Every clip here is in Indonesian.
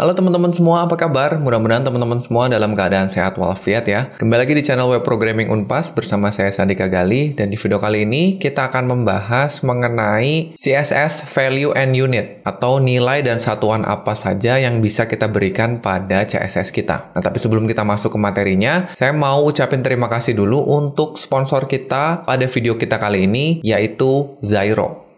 Halo teman-teman semua, apa kabar? Mudah-mudahan teman-teman semua dalam keadaan sehat walafiat ya. Kembali lagi di channel Web Programming Unpas bersama saya Sandika Gali dan di video kali ini kita akan membahas mengenai CSS Value and Unit atau nilai dan satuan apa saja yang bisa kita berikan pada CSS kita. Nah, tapi sebelum kita masuk ke materinya, saya mau ucapin terima kasih dulu untuk sponsor kita pada video kita kali ini yaitu Zairo.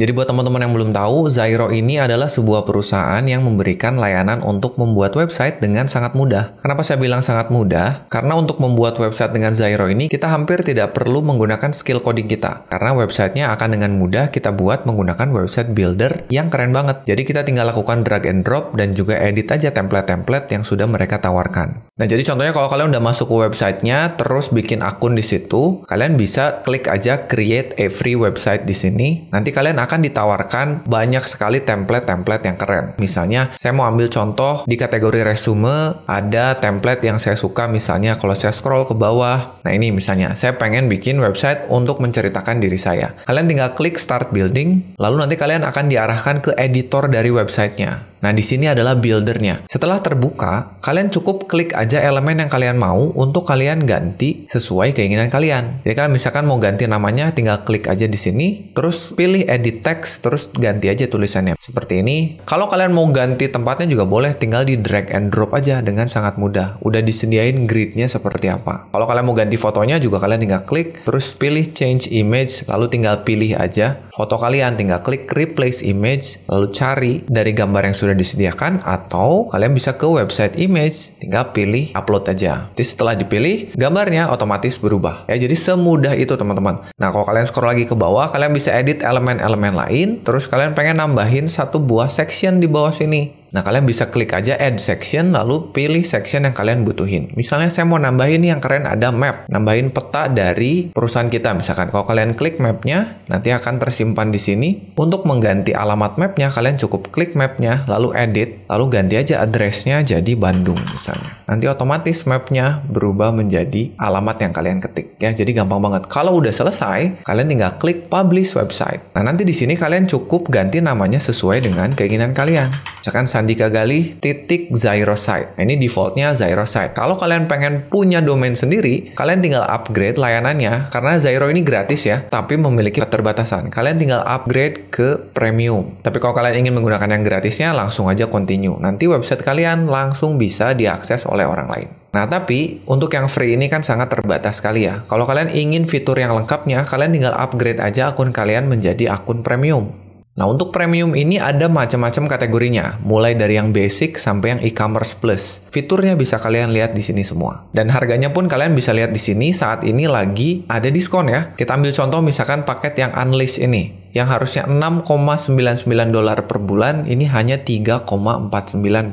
Jadi buat teman-teman yang belum tahu, Zairo ini adalah sebuah perusahaan yang memberikan layanan untuk membuat website dengan sangat mudah. Kenapa saya bilang sangat mudah? Karena untuk membuat website dengan Zairo ini, kita hampir tidak perlu menggunakan skill coding kita. Karena websitenya akan dengan mudah kita buat menggunakan website builder yang keren banget. Jadi kita tinggal lakukan drag and drop dan juga edit aja template-template yang sudah mereka tawarkan. Nah jadi contohnya kalau kalian udah masuk ke websitenya, terus bikin akun di situ, kalian bisa klik aja create a free website di sini. Nanti kalian akan akan ditawarkan banyak sekali template-template yang keren. Misalnya, saya mau ambil contoh di kategori resume, ada template yang saya suka misalnya kalau saya scroll ke bawah. Nah ini misalnya, saya pengen bikin website untuk menceritakan diri saya. Kalian tinggal klik start building, lalu nanti kalian akan diarahkan ke editor dari websitenya. Nah, di sini adalah buildernya. Setelah terbuka, kalian cukup klik aja elemen yang kalian mau untuk kalian ganti sesuai keinginan kalian. Jadi kalian misalkan mau ganti namanya, tinggal klik aja di sini, terus pilih edit teks terus ganti aja tulisannya. Seperti ini. Kalau kalian mau ganti tempatnya juga boleh, tinggal di drag and drop aja dengan sangat mudah. Udah disediain gridnya seperti apa. Kalau kalian mau ganti fotonya juga kalian tinggal klik, terus pilih change image, lalu tinggal pilih aja foto kalian, tinggal klik replace image, lalu cari dari gambar yang sudah disediakan atau kalian bisa ke website image, tinggal pilih upload aja. Jadi setelah dipilih, gambarnya otomatis berubah. Ya, jadi semudah itu teman-teman. Nah, kalau kalian scroll lagi ke bawah, kalian bisa edit elemen-elemen elemen lain, terus kalian pengen nambahin satu buah section di bawah sini. Nah, kalian bisa klik aja add section, lalu pilih section yang kalian butuhin. Misalnya saya mau nambahin yang keren ada map, nambahin peta dari perusahaan kita misalkan. Kalau kalian klik mapnya, nanti akan tersimpan di sini. Untuk mengganti alamat mapnya, kalian cukup klik mapnya, lalu edit, lalu ganti aja addressnya jadi Bandung misalnya. Nanti otomatis mapnya berubah menjadi alamat yang kalian ketik ya. Jadi gampang banget. Kalau udah selesai, kalian tinggal klik publish website. Nah, nanti di sini kalian cukup ganti namanya sesuai dengan keinginan kalian. Misalkan saya Sandika Gali titik Zyrosite. Nah, ini defaultnya Zyrosite. Kalau kalian pengen punya domain sendiri, kalian tinggal upgrade layanannya karena Zyro ini gratis ya, tapi memiliki keterbatasan. Kalian tinggal upgrade ke premium. Tapi kalau kalian ingin menggunakan yang gratisnya, langsung aja continue. Nanti website kalian langsung bisa diakses oleh orang lain. Nah, tapi untuk yang free ini kan sangat terbatas sekali ya. Kalau kalian ingin fitur yang lengkapnya, kalian tinggal upgrade aja akun kalian menjadi akun premium. Nah, untuk premium ini ada macam-macam kategorinya, mulai dari yang basic sampai yang e-commerce plus. Fiturnya bisa kalian lihat di sini semua. Dan harganya pun kalian bisa lihat di sini saat ini lagi ada diskon ya. Kita ambil contoh misalkan paket yang unleash ini yang harusnya 6,99 dolar per bulan ini hanya 3,49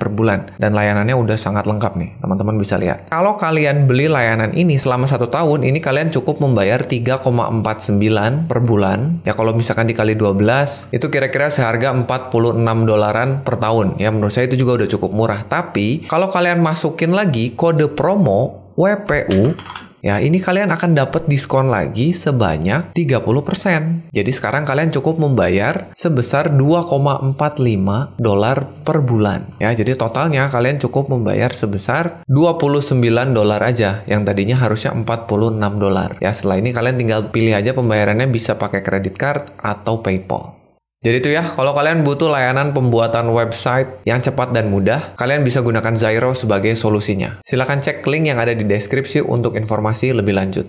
per bulan dan layanannya udah sangat lengkap nih teman-teman bisa lihat kalau kalian beli layanan ini selama satu tahun ini kalian cukup membayar 3,49 per bulan ya kalau misalkan dikali 12 itu kira-kira seharga 46 dolaran per tahun ya menurut saya itu juga udah cukup murah tapi kalau kalian masukin lagi kode promo WPU Ya, ini kalian akan dapat diskon lagi sebanyak 30%. Jadi sekarang kalian cukup membayar sebesar 2,45 dolar per bulan. Ya, jadi totalnya kalian cukup membayar sebesar 29 dolar aja yang tadinya harusnya 46 dolar. Ya, setelah ini kalian tinggal pilih aja pembayarannya bisa pakai kredit card atau PayPal. Jadi itu ya, kalau kalian butuh layanan pembuatan website yang cepat dan mudah, kalian bisa gunakan Zyro sebagai solusinya. Silahkan cek link yang ada di deskripsi untuk informasi lebih lanjut.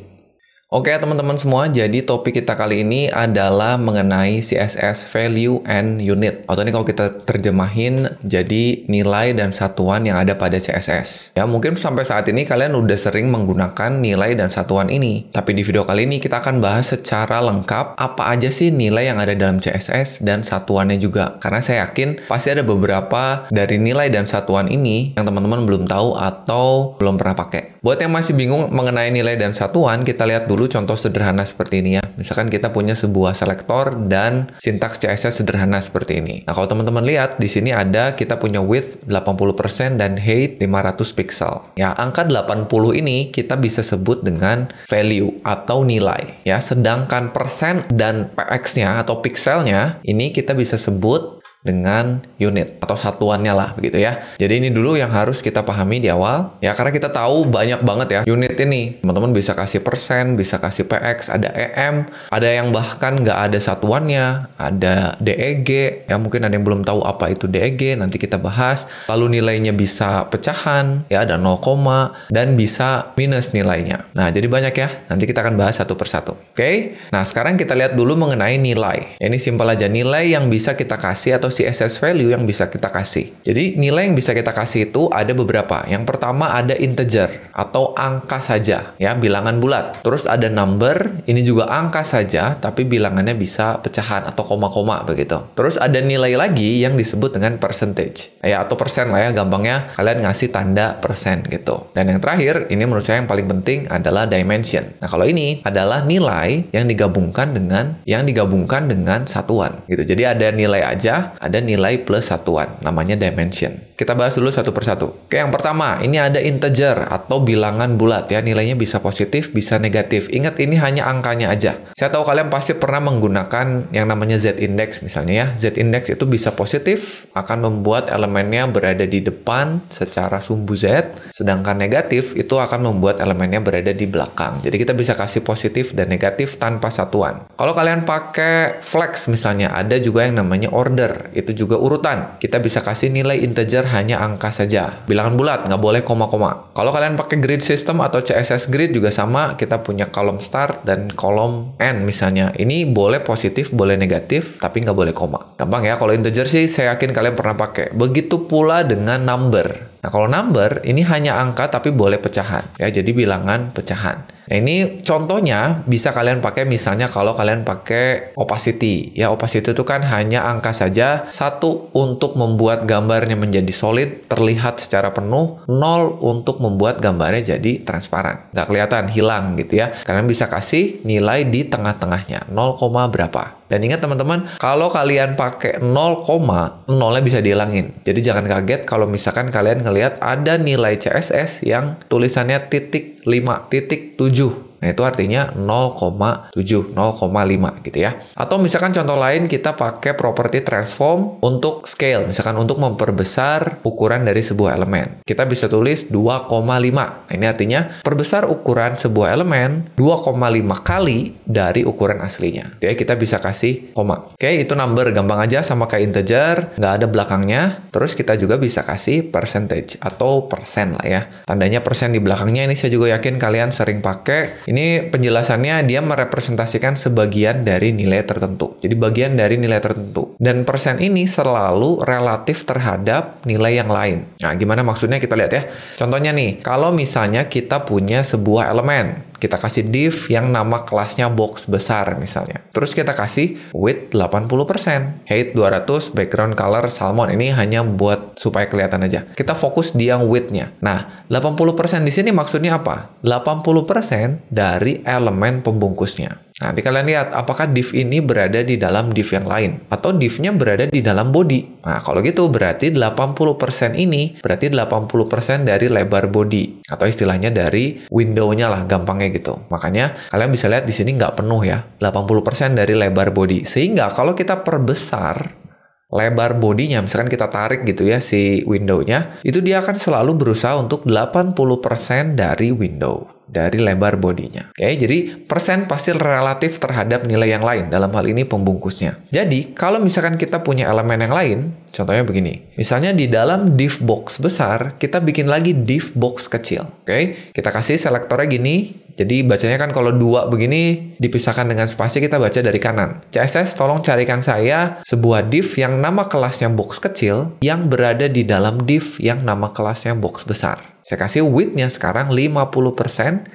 Oke teman-teman semua, jadi topik kita kali ini adalah mengenai CSS Value and Unit. Atau ini kalau kita terjemahin jadi nilai dan satuan yang ada pada CSS. Ya mungkin sampai saat ini kalian udah sering menggunakan nilai dan satuan ini. Tapi di video kali ini kita akan bahas secara lengkap apa aja sih nilai yang ada dalam CSS dan satuannya juga. Karena saya yakin pasti ada beberapa dari nilai dan satuan ini yang teman-teman belum tahu atau belum pernah pakai. Buat yang masih bingung mengenai nilai dan satuan, kita lihat dulu contoh sederhana seperti ini ya. Misalkan kita punya sebuah selektor dan sintaks CSS sederhana seperti ini. Nah, kalau teman-teman lihat, di sini ada kita punya width 80% dan height 500 pixel. Ya, angka 80 ini kita bisa sebut dengan value atau nilai. Ya, sedangkan persen dan px-nya atau pixelnya ini kita bisa sebut dengan unit atau satuannya lah begitu ya. Jadi ini dulu yang harus kita pahami di awal ya karena kita tahu banyak banget ya unit ini. Teman-teman bisa kasih persen, bisa kasih PX, ada EM, ada yang bahkan nggak ada satuannya, ada DEG, ya mungkin ada yang belum tahu apa itu DEG, nanti kita bahas. Lalu nilainya bisa pecahan, ya ada 0, dan bisa minus nilainya. Nah jadi banyak ya, nanti kita akan bahas satu persatu. Oke, okay? nah sekarang kita lihat dulu mengenai nilai. Ini simpel aja, nilai yang bisa kita kasih atau si SS value yang bisa kita kasih. Jadi nilai yang bisa kita kasih itu ada beberapa. Yang pertama ada integer atau angka saja, ya bilangan bulat. Terus ada number, ini juga angka saja, tapi bilangannya bisa pecahan atau koma-koma begitu. Terus ada nilai lagi yang disebut dengan percentage, ya atau persen lah ya gampangnya. Kalian ngasih tanda persen gitu. Dan yang terakhir, ini menurut saya yang paling penting adalah dimension. Nah kalau ini adalah nilai yang digabungkan dengan yang digabungkan dengan satuan gitu. Jadi ada nilai aja, ada nilai plus satuan, namanya dimension. Kita bahas dulu satu persatu. Oke, yang pertama, ini ada integer atau bilangan bulat ya, nilainya bisa positif, bisa negatif. Ingat, ini hanya angkanya aja. Saya tahu kalian pasti pernah menggunakan yang namanya z-index misalnya ya. Z-index itu bisa positif, akan membuat elemennya berada di depan secara sumbu z, sedangkan negatif itu akan membuat elemennya berada di belakang. Jadi kita bisa kasih positif dan negatif tanpa satuan. Kalau kalian pakai flex misalnya, ada juga yang namanya order. Itu juga urutan. Kita bisa kasih nilai integer hanya angka saja. Bilangan bulat, nggak boleh koma-koma. Kalau kalian pakai grid system atau CSS grid juga sama. Kita punya kolom start dan kolom end misalnya. Ini boleh positif, boleh negatif, tapi nggak boleh koma. Gampang ya, kalau integer sih saya yakin kalian pernah pakai. Begitu pula dengan number. Nah, kalau number ini hanya angka tapi boleh pecahan. Ya, jadi bilangan pecahan. Nah ini contohnya bisa kalian pakai misalnya kalau kalian pakai opacity. Ya opacity itu kan hanya angka saja. Satu untuk membuat gambarnya menjadi solid, terlihat secara penuh. Nol untuk membuat gambarnya jadi transparan. Nggak kelihatan, hilang gitu ya. Kalian bisa kasih nilai di tengah-tengahnya. 0, berapa. Dan ingat teman-teman, kalau kalian pakai 0, nolnya bisa dihilangin. Jadi jangan kaget kalau misalkan kalian ngelihat ada nilai CSS yang tulisannya titik 5, titik 7. Nah, itu artinya 0,7, 0,5 gitu ya. Atau misalkan contoh lain kita pakai property transform untuk scale, misalkan untuk memperbesar ukuran dari sebuah elemen. Kita bisa tulis 2,5. Nah, ini artinya perbesar ukuran sebuah elemen 2,5 kali dari ukuran aslinya. Jadi kita bisa kasih koma. Oke, itu number gampang aja sama kayak integer, nggak ada belakangnya. Terus kita juga bisa kasih percentage atau persen lah ya. Tandanya persen di belakangnya ini saya juga yakin kalian sering pakai ini penjelasannya dia merepresentasikan sebagian dari nilai tertentu. Jadi bagian dari nilai tertentu. Dan persen ini selalu relatif terhadap nilai yang lain. Nah, gimana maksudnya kita lihat ya. Contohnya nih, kalau misalnya kita punya sebuah elemen kita kasih div yang nama kelasnya box besar misalnya. Terus kita kasih width 80%, height 200, background color salmon. Ini hanya buat supaya kelihatan aja. Kita fokus di yang width-nya. Nah, 80% di sini maksudnya apa? 80% dari elemen pembungkusnya. Nanti kalian lihat apakah div ini berada di dalam div yang lain atau divnya berada di dalam body. Nah, kalau gitu berarti 80% ini berarti 80% dari lebar body atau istilahnya dari window-nya lah gampangnya gitu. Makanya kalian bisa lihat di sini nggak penuh ya, 80% dari lebar body. Sehingga kalau kita perbesar lebar bodinya, misalkan kita tarik gitu ya si window-nya, itu dia akan selalu berusaha untuk 80% dari window, dari lebar bodinya. Oke, jadi persen pasti relatif terhadap nilai yang lain, dalam hal ini pembungkusnya. Jadi, kalau misalkan kita punya elemen yang lain, contohnya begini, misalnya di dalam div box besar, kita bikin lagi div box kecil. Oke, kita kasih selektornya gini, jadi bacanya kan kalau dua begini dipisahkan dengan spasi kita baca dari kanan. CSS tolong carikan saya sebuah div yang nama kelasnya box kecil yang berada di dalam div yang nama kelasnya box besar. Saya kasih width-nya sekarang 50%,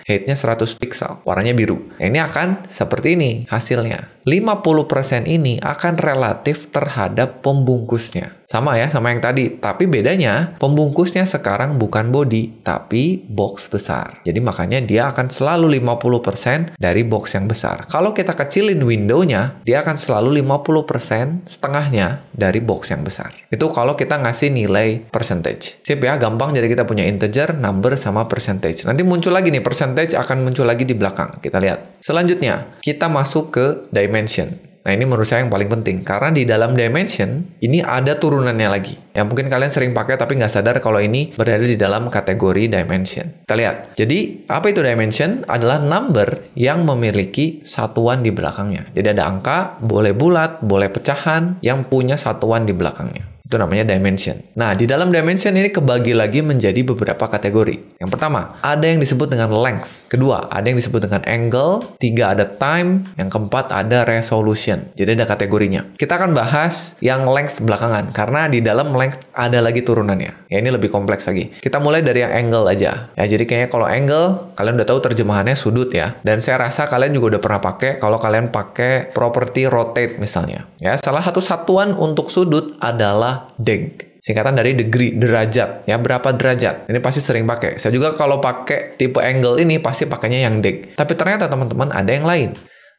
height-nya 100 pixel, warnanya biru. Nah, ini akan seperti ini hasilnya. 50% ini akan relatif terhadap pembungkusnya. Sama ya, sama yang tadi. Tapi bedanya, pembungkusnya sekarang bukan body, tapi box besar. Jadi makanya dia akan selalu 50% dari box yang besar. Kalau kita kecilin window-nya, dia akan selalu 50% setengahnya dari box yang besar. Itu kalau kita ngasih nilai percentage. Sip ya, gampang jadi kita punya integer integer, number, sama percentage. Nanti muncul lagi nih, percentage akan muncul lagi di belakang. Kita lihat. Selanjutnya, kita masuk ke dimension. Nah ini menurut saya yang paling penting karena di dalam dimension ini ada turunannya lagi. Yang mungkin kalian sering pakai tapi nggak sadar kalau ini berada di dalam kategori dimension. Kita lihat. Jadi apa itu dimension? Adalah number yang memiliki satuan di belakangnya. Jadi ada angka, boleh bulat, boleh pecahan yang punya satuan di belakangnya. Itu namanya dimension. Nah, di dalam dimension ini kebagi lagi menjadi beberapa kategori. Yang pertama, ada yang disebut dengan length. Kedua, ada yang disebut dengan angle. Tiga, ada time. Yang keempat, ada resolution. Jadi ada kategorinya. Kita akan bahas yang length belakangan. Karena di dalam length ada lagi turunannya. Ya, ini lebih kompleks lagi. Kita mulai dari yang angle aja. Ya, jadi kayaknya kalau angle, kalian udah tahu terjemahannya sudut ya. Dan saya rasa kalian juga udah pernah pakai kalau kalian pakai property rotate misalnya. Ya, salah satu satuan untuk sudut adalah adalah deg singkatan dari degree derajat ya berapa derajat ini pasti sering pakai saya juga kalau pakai tipe angle ini pasti pakainya yang deg tapi ternyata teman-teman ada yang lain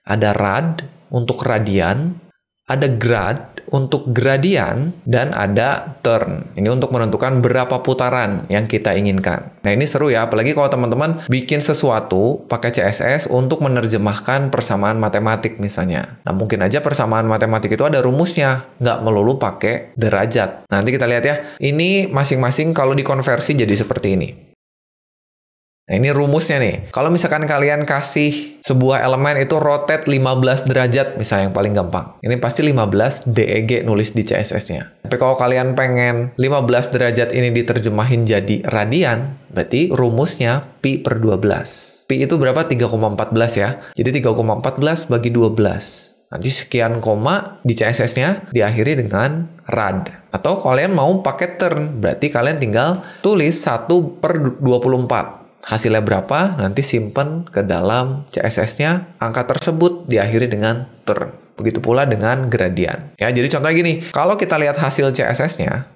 ada rad untuk radian ada grad untuk gradian dan ada turn. Ini untuk menentukan berapa putaran yang kita inginkan. Nah ini seru ya, apalagi kalau teman-teman bikin sesuatu pakai CSS untuk menerjemahkan persamaan matematik misalnya. Nah mungkin aja persamaan matematik itu ada rumusnya, nggak melulu pakai derajat. Nah, nanti kita lihat ya, ini masing-masing kalau dikonversi jadi seperti ini. Nah, ini rumusnya nih. Kalau misalkan kalian kasih sebuah elemen itu rotate 15 derajat, misalnya yang paling gampang. Ini pasti 15 DEG nulis di CSS-nya. Tapi kalau kalian pengen 15 derajat ini diterjemahin jadi radian, berarti rumusnya pi per 12. Pi itu berapa? 3,14 ya. Jadi 3,14 bagi 12. Nanti sekian koma di CSS-nya diakhiri dengan rad. Atau kalian mau pakai turn, berarti kalian tinggal tulis 1 per 24 hasilnya berapa, nanti simpan ke dalam CSS-nya angka tersebut diakhiri dengan turn. Begitu pula dengan gradient. Ya, jadi contohnya gini, kalau kita lihat hasil CSS-nya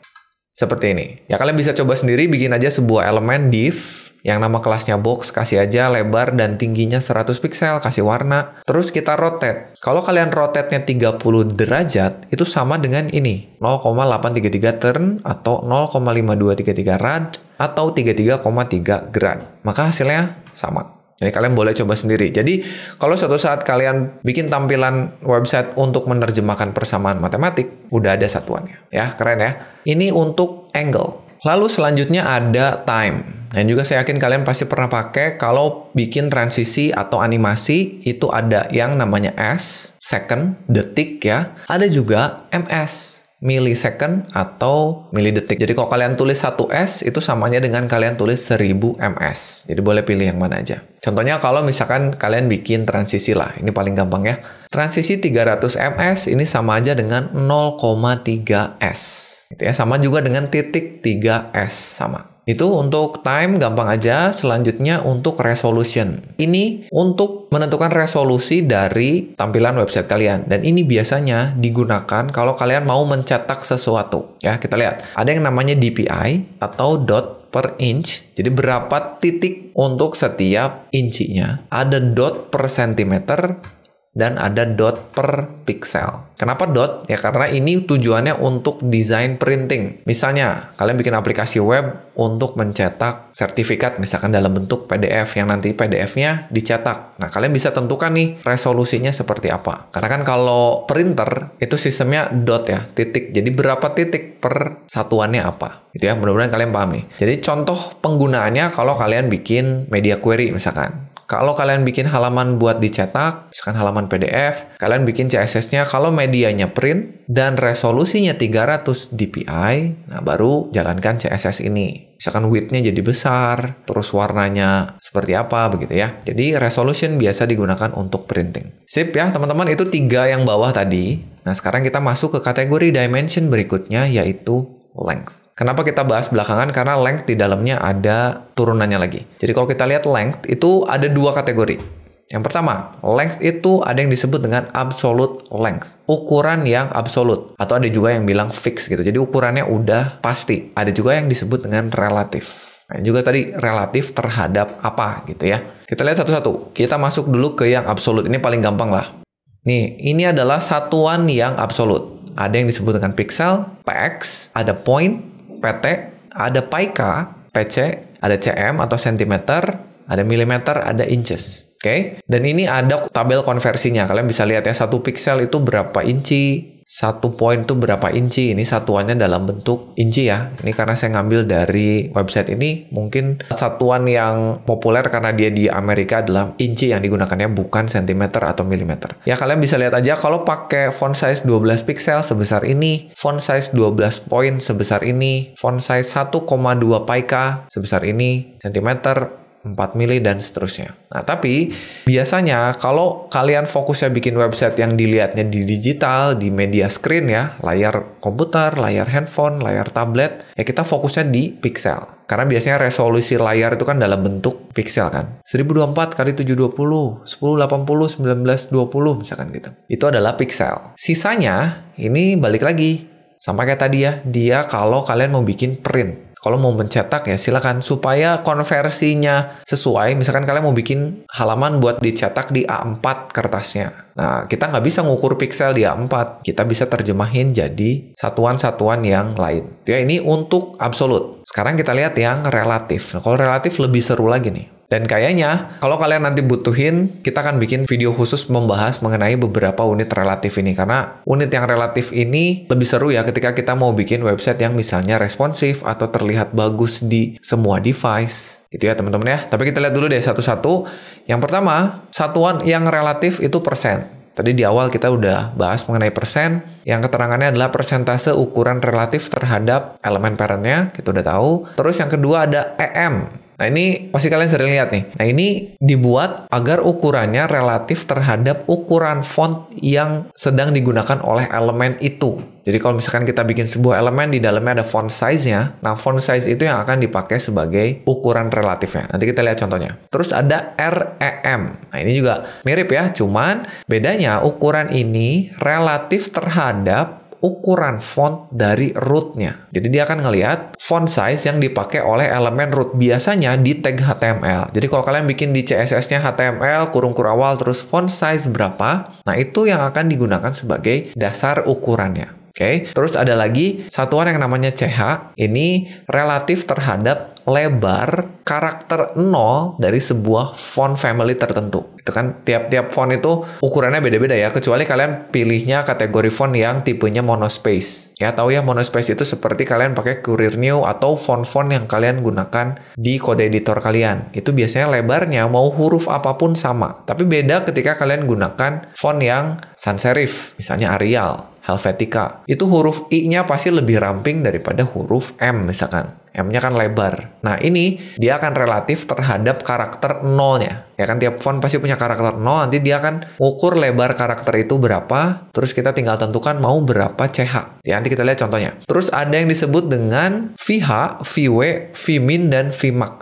seperti ini. Ya kalian bisa coba sendiri bikin aja sebuah elemen div yang nama kelasnya box kasih aja lebar dan tingginya 100 piksel kasih warna terus kita rotate kalau kalian rotate-nya 30 derajat itu sama dengan ini 0,833 turn atau 0,5233 rad atau 33,3 grad maka hasilnya sama jadi kalian boleh coba sendiri. Jadi kalau suatu saat kalian bikin tampilan website untuk menerjemahkan persamaan matematik, udah ada satuannya. Ya, keren ya. Ini untuk angle. Lalu selanjutnya ada time. Dan juga saya yakin kalian pasti pernah pakai kalau bikin transisi atau animasi itu ada yang namanya S, second, detik ya. Ada juga MS, millisecond atau milidetik. Jadi kalau kalian tulis 1S itu samanya dengan kalian tulis 1000 ms. Jadi boleh pilih yang mana aja. Contohnya kalau misalkan kalian bikin transisi lah, ini paling gampang ya. Transisi 300 ms ini sama aja dengan 0,3 S. Gitu ya, sama juga dengan titik 3 S sama. Itu untuk time gampang aja, selanjutnya untuk resolution. Ini untuk menentukan resolusi dari tampilan website kalian. Dan ini biasanya digunakan kalau kalian mau mencetak sesuatu. Ya, kita lihat. Ada yang namanya DPI atau dot per inch. Jadi berapa titik untuk setiap incinya. Ada dot per sentimeter dan ada dot per pixel. Kenapa dot? Ya karena ini tujuannya untuk desain printing. Misalnya, kalian bikin aplikasi web untuk mencetak sertifikat misalkan dalam bentuk PDF yang nanti PDF-nya dicetak. Nah, kalian bisa tentukan nih resolusinya seperti apa. Karena kan kalau printer itu sistemnya dot ya, titik. Jadi berapa titik per satuannya apa. Gitu ya, mudah-mudahan kalian paham nih. Jadi contoh penggunaannya kalau kalian bikin media query misalkan. Kalau kalian bikin halaman buat dicetak, misalkan halaman PDF, kalian bikin CSS-nya kalau medianya print dan resolusinya 300 dpi, nah baru jalankan CSS ini. Misalkan width-nya jadi besar, terus warnanya seperti apa begitu ya. Jadi resolution biasa digunakan untuk printing. Sip ya teman-teman, itu tiga yang bawah tadi. Nah sekarang kita masuk ke kategori dimension berikutnya yaitu length. Kenapa kita bahas belakangan? Karena length di dalamnya ada turunannya lagi. Jadi kalau kita lihat length itu ada dua kategori. Yang pertama, length itu ada yang disebut dengan absolute length, ukuran yang absolut, atau ada juga yang bilang fix gitu. Jadi ukurannya udah pasti. Ada juga yang disebut dengan relatif. Nah, juga tadi relatif terhadap apa gitu ya. Kita lihat satu-satu. Kita masuk dulu ke yang absolut. Ini paling gampang lah. Nih, ini adalah satuan yang absolut. Ada yang disebut dengan pixel, px, ada point, pt, ada pica, pc, ada cm atau sentimeter, ada milimeter, ada inches. Oke, okay? dan ini ada tabel konversinya. Kalian bisa lihat ya, satu pixel itu berapa inci, satu poin tuh berapa inci ini satuannya dalam bentuk inci ya ini karena saya ngambil dari website ini mungkin satuan yang populer karena dia di Amerika adalah inci yang digunakannya bukan sentimeter atau milimeter ya kalian bisa lihat aja kalau pakai font size 12 pixel sebesar ini font size 12 poin sebesar ini font size 1,2 pika sebesar ini sentimeter 4 mili dan seterusnya. Nah, tapi biasanya kalau kalian fokusnya bikin website yang dilihatnya di digital, di media screen ya, layar komputer, layar handphone, layar tablet, ya kita fokusnya di pixel. Karena biasanya resolusi layar itu kan dalam bentuk pixel kan. 1024 kali 720, 1080, 1920 misalkan gitu. Itu adalah pixel. Sisanya ini balik lagi sama kayak tadi ya, dia kalau kalian mau bikin print kalau mau mencetak ya silakan supaya konversinya sesuai. Misalkan kalian mau bikin halaman buat dicetak di A4 kertasnya. Nah, kita nggak bisa ngukur piksel di A4. Kita bisa terjemahin jadi satuan-satuan yang lain. Ya, ini untuk absolut. Sekarang kita lihat yang relatif. Nah, kalau relatif lebih seru lagi nih. Dan kayaknya kalau kalian nanti butuhin, kita akan bikin video khusus membahas mengenai beberapa unit relatif ini karena unit yang relatif ini lebih seru ya ketika kita mau bikin website yang misalnya responsif atau terlihat bagus di semua device. Gitu ya teman-teman ya. Tapi kita lihat dulu deh satu-satu. Yang pertama, satuan yang relatif itu persen. Tadi di awal kita udah bahas mengenai persen, yang keterangannya adalah persentase ukuran relatif terhadap elemen parentnya, kita udah tahu. Terus yang kedua ada EM, Nah ini pasti kalian sering lihat nih. Nah ini dibuat agar ukurannya relatif terhadap ukuran font yang sedang digunakan oleh elemen itu. Jadi kalau misalkan kita bikin sebuah elemen di dalamnya ada font size-nya, nah font size itu yang akan dipakai sebagai ukuran relatifnya. Nanti kita lihat contohnya. Terus ada REM. Nah ini juga mirip ya, cuman bedanya ukuran ini relatif terhadap ukuran font dari rootnya. Jadi dia akan ngelihat font size yang dipakai oleh elemen root biasanya di tag HTML. Jadi kalau kalian bikin di CSS-nya HTML kurung kurawal terus font size berapa, nah itu yang akan digunakan sebagai dasar ukurannya. Oke, okay? terus ada lagi satuan yang namanya CH. Ini relatif terhadap lebar karakter 0 dari sebuah font family tertentu. Itu kan tiap-tiap font itu ukurannya beda-beda ya, kecuali kalian pilihnya kategori font yang tipenya monospace. Ya, tahu ya monospace itu seperti kalian pakai Courier New atau font-font yang kalian gunakan di kode editor kalian. Itu biasanya lebarnya mau huruf apapun sama, tapi beda ketika kalian gunakan font yang sans serif, misalnya Arial Helvetica. Itu huruf I-nya pasti lebih ramping daripada huruf M misalkan. M-nya kan lebar. Nah, ini dia akan relatif terhadap karakter nolnya. Ya kan, tiap font pasti punya karakter nol. Nanti dia akan ukur lebar karakter itu berapa. Terus kita tinggal tentukan mau berapa CH. Ya, nanti kita lihat contohnya. Terus ada yang disebut dengan VH, VW, Vmin, dan Vmax.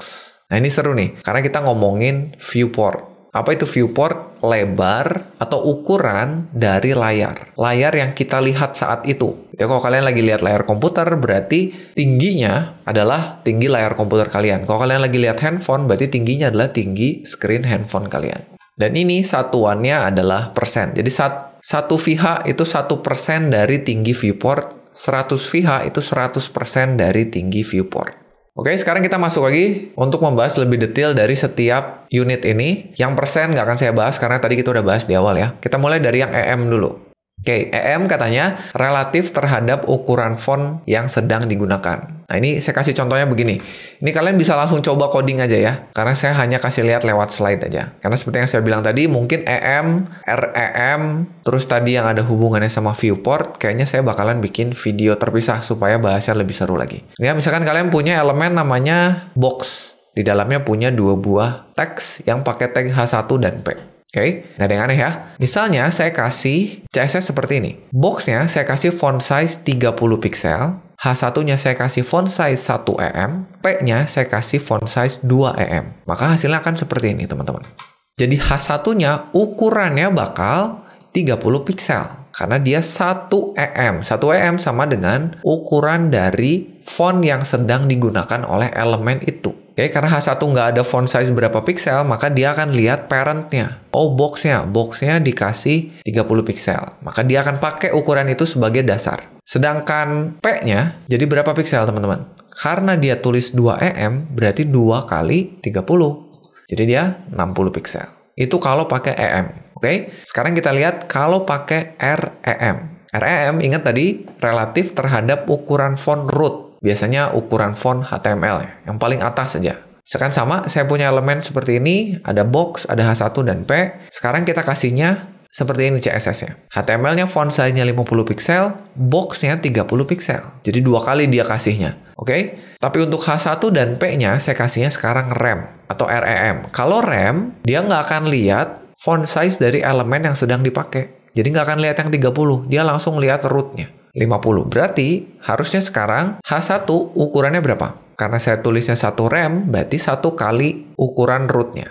Nah, ini seru nih. Karena kita ngomongin viewport. Apa itu viewport? Lebar atau ukuran dari layar. Layar yang kita lihat saat itu. Ya kalau kalian lagi lihat layar komputer, berarti tingginya adalah tinggi layar komputer kalian. Kalau kalian lagi lihat handphone, berarti tingginya adalah tinggi screen handphone kalian. Dan ini satuannya adalah persen. Jadi sat, satu VH itu satu persen dari tinggi viewport, 100 VH itu 100% dari tinggi viewport. Oke, sekarang kita masuk lagi untuk membahas lebih detail dari setiap unit ini. Yang persen nggak akan saya bahas karena tadi kita udah bahas di awal ya. Kita mulai dari yang EM dulu. Oke, okay, EM katanya relatif terhadap ukuran font yang sedang digunakan. Nah, ini saya kasih contohnya begini. Ini kalian bisa langsung coba coding aja ya, karena saya hanya kasih lihat lewat slide aja. Karena seperti yang saya bilang tadi, mungkin EM, REM, terus tadi yang ada hubungannya sama viewport, kayaknya saya bakalan bikin video terpisah supaya bahasnya lebih seru lagi. Ya, misalkan kalian punya elemen namanya box. Di dalamnya punya dua buah teks yang pakai tag H1 dan P. Oke, okay? nggak ada yang aneh ya. Misalnya saya kasih CSS seperti ini. Boxnya saya kasih font size 30 pixel, H1-nya saya kasih font size 1 EM, P-nya saya kasih font size 2 EM. Maka hasilnya akan seperti ini, teman-teman. Jadi H1-nya ukurannya bakal 30 pixel karena dia 1 EM. 1 EM sama dengan ukuran dari font yang sedang digunakan oleh elemen itu. Oke, karena H1 nggak ada font size berapa pixel, maka dia akan lihat parentnya. Oh, boxnya. Boxnya dikasih 30 pixel. Maka dia akan pakai ukuran itu sebagai dasar. Sedangkan P-nya jadi berapa pixel, teman-teman? Karena dia tulis 2 EM, berarti 2 kali 30. Jadi dia 60 pixel. Itu kalau pakai EM. Oke, okay? sekarang kita lihat kalau pakai REM. REM ingat tadi relatif terhadap ukuran font root. Biasanya ukuran font HTML ya, yang paling atas saja. Sekarang sama, saya punya elemen seperti ini, ada box, ada H1 dan P. Sekarang kita kasihnya seperti ini CSS-nya. HTML-nya font size-nya 50 pixel, box-nya 30 pixel. Jadi dua kali dia kasihnya, oke? Okay? Tapi untuk H1 dan P-nya, saya kasihnya sekarang rem atau REM. Kalau rem, dia nggak akan lihat font size dari elemen yang sedang dipakai. Jadi nggak akan lihat yang 30, dia langsung lihat rootnya. 50. Berarti harusnya sekarang H1 ukurannya berapa? Karena saya tulisnya satu rem, berarti satu kali ukuran rootnya.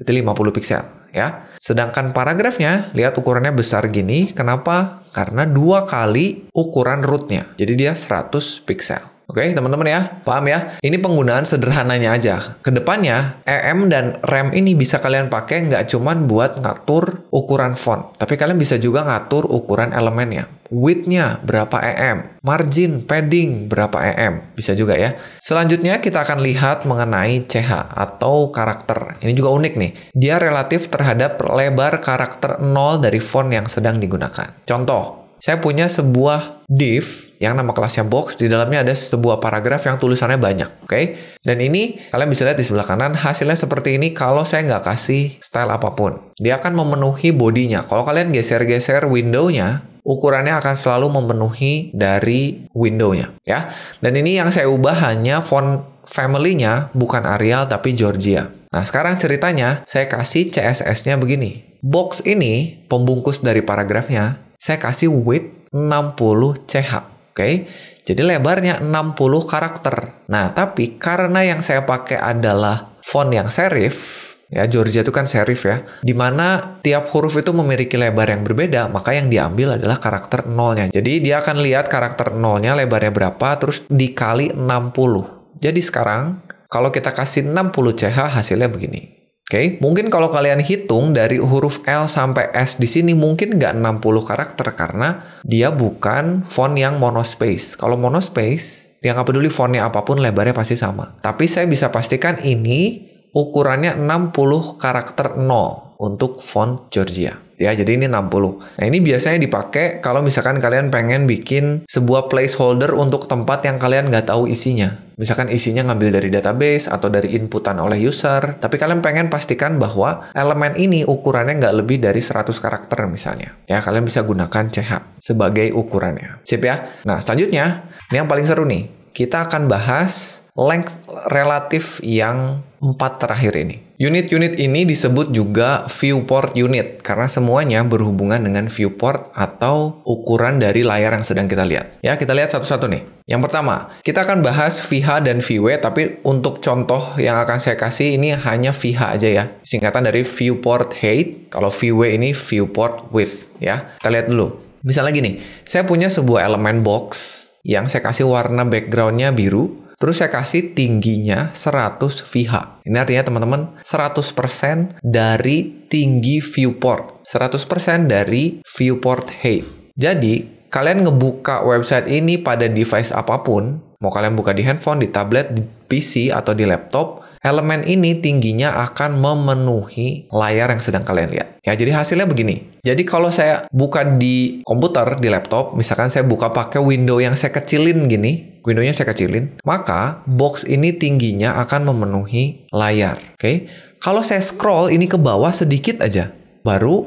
Jadi 50 piksel, ya. Sedangkan paragrafnya, lihat ukurannya besar gini. Kenapa? Karena dua kali ukuran rootnya. Jadi dia 100 piksel. Oke, okay, teman-teman ya, paham ya? Ini penggunaan sederhananya aja. Kedepannya, EM dan RAM ini bisa kalian pakai nggak cuman buat ngatur ukuran font, tapi kalian bisa juga ngatur ukuran elemennya. width berapa EM, margin, padding berapa EM, bisa juga ya. Selanjutnya kita akan lihat mengenai CH atau karakter. Ini juga unik nih, dia relatif terhadap lebar karakter 0 dari font yang sedang digunakan. Contoh, saya punya sebuah div yang nama kelasnya box di dalamnya ada sebuah paragraf yang tulisannya banyak oke okay? dan ini kalian bisa lihat di sebelah kanan hasilnya seperti ini kalau saya nggak kasih style apapun dia akan memenuhi bodinya kalau kalian geser-geser windownya ukurannya akan selalu memenuhi dari windownya ya dan ini yang saya ubah hanya font family-nya bukan Arial tapi Georgia nah sekarang ceritanya saya kasih CSS-nya begini box ini pembungkus dari paragrafnya saya kasih width 60 CH Oke, jadi lebarnya 60 karakter. Nah, tapi karena yang saya pakai adalah font yang serif, ya Georgia itu kan serif ya, dimana tiap huruf itu memiliki lebar yang berbeda, maka yang diambil adalah karakter nolnya. Jadi dia akan lihat karakter nolnya lebarnya berapa, terus dikali 60. Jadi sekarang, kalau kita kasih 60 CH, hasilnya begini. Oke, okay? mungkin kalau kalian hitung dari huruf L sampai S di sini mungkin nggak 60 karakter karena dia bukan font yang monospace. Kalau monospace, dia nggak peduli fontnya apapun, lebarnya pasti sama. Tapi saya bisa pastikan ini ukurannya 60 karakter 0 untuk font Georgia ya jadi ini 60 nah ini biasanya dipakai kalau misalkan kalian pengen bikin sebuah placeholder untuk tempat yang kalian nggak tahu isinya misalkan isinya ngambil dari database atau dari inputan oleh user tapi kalian pengen pastikan bahwa elemen ini ukurannya nggak lebih dari 100 karakter misalnya ya kalian bisa gunakan CH sebagai ukurannya sip ya nah selanjutnya ini yang paling seru nih kita akan bahas length relatif yang empat terakhir ini. Unit-unit ini disebut juga viewport unit karena semuanya berhubungan dengan viewport atau ukuran dari layar yang sedang kita lihat. Ya, kita lihat satu-satu nih. Yang pertama, kita akan bahas VH dan VW, tapi untuk contoh yang akan saya kasih ini hanya VH aja ya. Singkatan dari viewport height, kalau VW ini viewport width ya. Kita lihat dulu. Misalnya gini, saya punya sebuah elemen box yang saya kasih warna backgroundnya biru, Terus saya kasih tingginya 100 VH. Ini artinya teman-teman 100% dari tinggi viewport. 100% dari viewport height. Jadi, kalian ngebuka website ini pada device apapun, mau kalian buka di handphone, di tablet, di PC, atau di laptop, elemen ini tingginya akan memenuhi layar yang sedang kalian lihat. Ya, jadi hasilnya begini. Jadi kalau saya buka di komputer, di laptop, misalkan saya buka pakai window yang saya kecilin gini, windownya saya kecilin, maka box ini tingginya akan memenuhi layar. Oke, okay? kalau saya scroll ini ke bawah sedikit aja, baru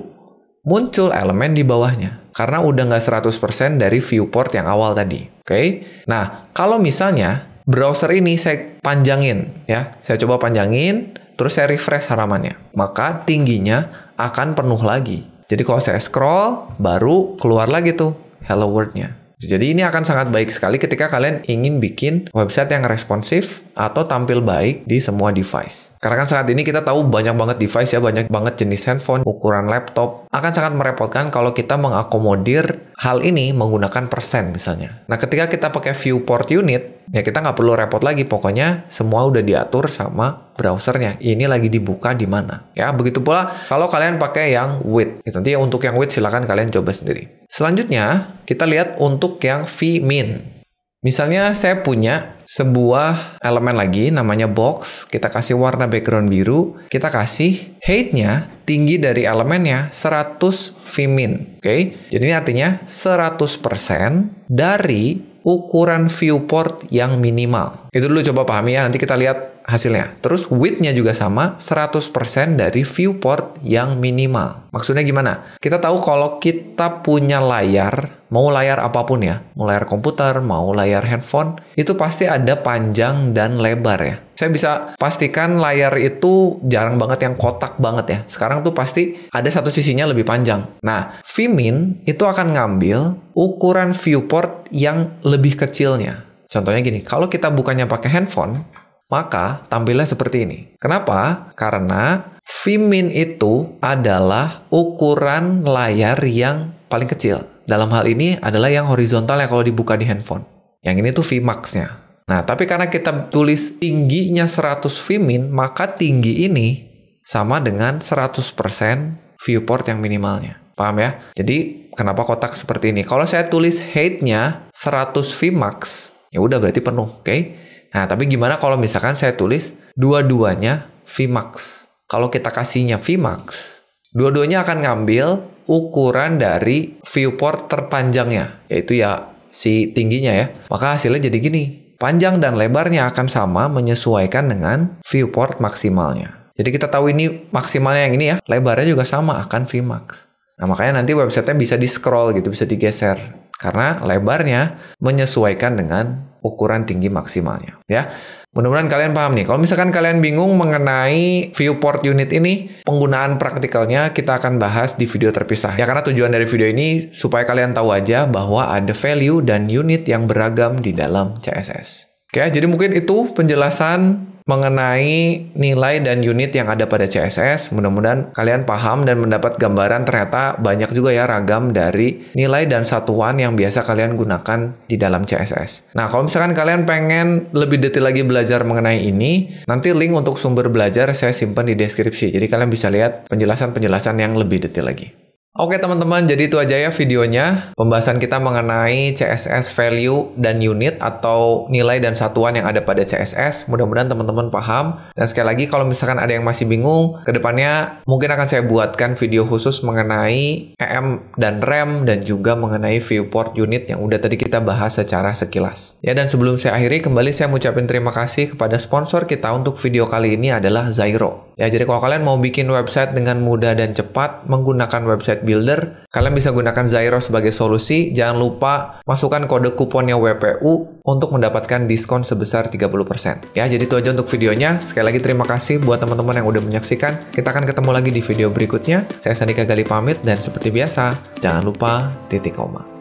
muncul elemen di bawahnya karena udah nggak 100% dari viewport yang awal tadi. Oke. Okay? Nah, kalau misalnya browser ini saya panjangin ya. Saya coba panjangin, terus saya refresh halamannya. Maka tingginya akan penuh lagi. Jadi kalau saya scroll, baru keluar lagi tuh hello world-nya. Jadi ini akan sangat baik sekali ketika kalian ingin bikin website yang responsif atau tampil baik di semua device. Karena kan saat ini kita tahu banyak banget device ya, banyak banget jenis handphone, ukuran laptop. Akan sangat merepotkan kalau kita mengakomodir hal ini menggunakan persen misalnya. Nah ketika kita pakai viewport unit, ya kita nggak perlu repot lagi. Pokoknya semua udah diatur sama browsernya. Ini lagi dibuka di mana. Ya, begitu pula kalau kalian pakai yang width. ya, Nanti untuk yang width silahkan kalian coba sendiri. Selanjutnya, kita lihat untuk yang vmin. Misalnya saya punya sebuah elemen lagi namanya box, kita kasih warna background biru, kita kasih height-nya tinggi dari elemennya 100 Vmin, oke? Okay? Jadi ini artinya 100% dari ukuran viewport yang minimal. Itu dulu coba pahami ya, nanti kita lihat hasilnya. Terus width-nya juga sama, 100% dari viewport yang minimal. Maksudnya gimana? Kita tahu kalau kita punya layar, mau layar apapun ya, mau layar komputer, mau layar handphone, itu pasti ada panjang dan lebar ya. Saya bisa pastikan layar itu jarang banget yang kotak banget ya. Sekarang tuh pasti ada satu sisinya lebih panjang. Nah, Vimin itu akan ngambil ukuran viewport yang lebih kecilnya. Contohnya gini, kalau kita bukannya pakai handphone, maka tampilnya seperti ini. Kenapa? Karena Vimin itu adalah ukuran layar yang paling kecil. Dalam hal ini adalah yang horizontal ya kalau dibuka di handphone. Yang ini tuh Vmax-nya. Nah, tapi karena kita tulis tingginya 100 Vimin, maka tinggi ini sama dengan 100% viewport yang minimalnya. Paham ya? Jadi, kenapa kotak seperti ini? Kalau saya tulis height-nya 100 Vmax, ya udah berarti penuh, oke? Okay? Nah, tapi gimana kalau misalkan saya tulis dua-duanya Vmax? Kalau kita kasihnya Vmax, dua-duanya akan ngambil ukuran dari viewport terpanjangnya, yaitu ya si tingginya ya. Maka hasilnya jadi gini. Panjang dan lebarnya akan sama menyesuaikan dengan viewport maksimalnya. Jadi kita tahu ini maksimalnya yang ini ya, lebarnya juga sama akan Vmax. Nah makanya nanti websitenya bisa di scroll gitu, bisa digeser. Karena lebarnya menyesuaikan dengan ukuran tinggi maksimalnya ya. Mudah-mudahan kalian paham nih. Kalau misalkan kalian bingung mengenai viewport unit ini, penggunaan praktikalnya kita akan bahas di video terpisah. Ya karena tujuan dari video ini supaya kalian tahu aja bahwa ada value dan unit yang beragam di dalam CSS. Oke, jadi mungkin itu penjelasan mengenai nilai dan unit yang ada pada CSS. Mudah-mudahan kalian paham dan mendapat gambaran ternyata banyak juga ya ragam dari nilai dan satuan yang biasa kalian gunakan di dalam CSS. Nah, kalau misalkan kalian pengen lebih detail lagi belajar mengenai ini, nanti link untuk sumber belajar saya simpan di deskripsi. Jadi kalian bisa lihat penjelasan-penjelasan yang lebih detail lagi. Oke teman-teman, jadi itu aja ya videonya. Pembahasan kita mengenai CSS value dan unit atau nilai dan satuan yang ada pada CSS. Mudah-mudahan teman-teman paham. Dan sekali lagi, kalau misalkan ada yang masih bingung, kedepannya mungkin akan saya buatkan video khusus mengenai EM dan RAM dan juga mengenai viewport unit yang udah tadi kita bahas secara sekilas. Ya, dan sebelum saya akhiri, kembali saya mengucapkan terima kasih kepada sponsor kita untuk video kali ini adalah Zairo. Ya, jadi kalau kalian mau bikin website dengan mudah dan cepat menggunakan website website Builder. Kalian bisa gunakan Zyro sebagai solusi. Jangan lupa masukkan kode kuponnya WPU untuk mendapatkan diskon sebesar 30%. Ya, jadi itu aja untuk videonya. Sekali lagi terima kasih buat teman-teman yang udah menyaksikan. Kita akan ketemu lagi di video berikutnya. Saya Sandika Gali pamit dan seperti biasa, jangan lupa titik koma.